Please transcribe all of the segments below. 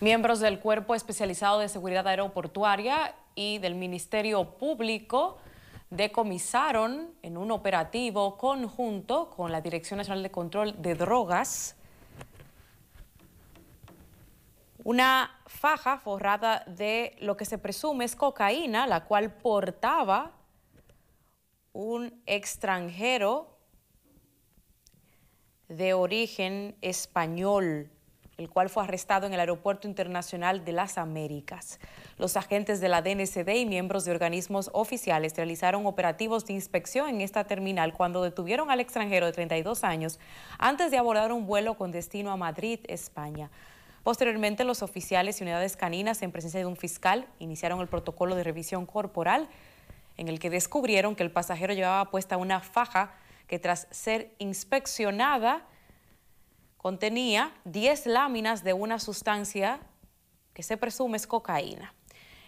Miembros del Cuerpo Especializado de Seguridad Aeroportuaria y del Ministerio Público decomisaron en un operativo conjunto con la Dirección Nacional de Control de Drogas una faja forrada de lo que se presume es cocaína, la cual portaba un extranjero de origen español el cual fue arrestado en el Aeropuerto Internacional de las Américas. Los agentes de la DNCD y miembros de organismos oficiales realizaron operativos de inspección en esta terminal cuando detuvieron al extranjero de 32 años antes de abordar un vuelo con destino a Madrid, España. Posteriormente, los oficiales y unidades caninas, en presencia de un fiscal, iniciaron el protocolo de revisión corporal en el que descubrieron que el pasajero llevaba puesta una faja que tras ser inspeccionada contenía 10 láminas de una sustancia que se presume es cocaína.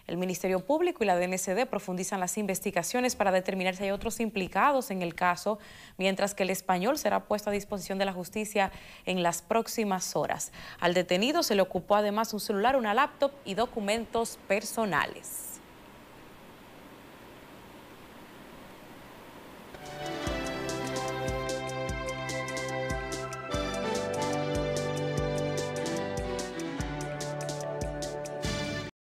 El Ministerio Público y la DNCD profundizan las investigaciones para determinar si hay otros implicados en el caso, mientras que el español será puesto a disposición de la justicia en las próximas horas. Al detenido se le ocupó además un celular, una laptop y documentos personales.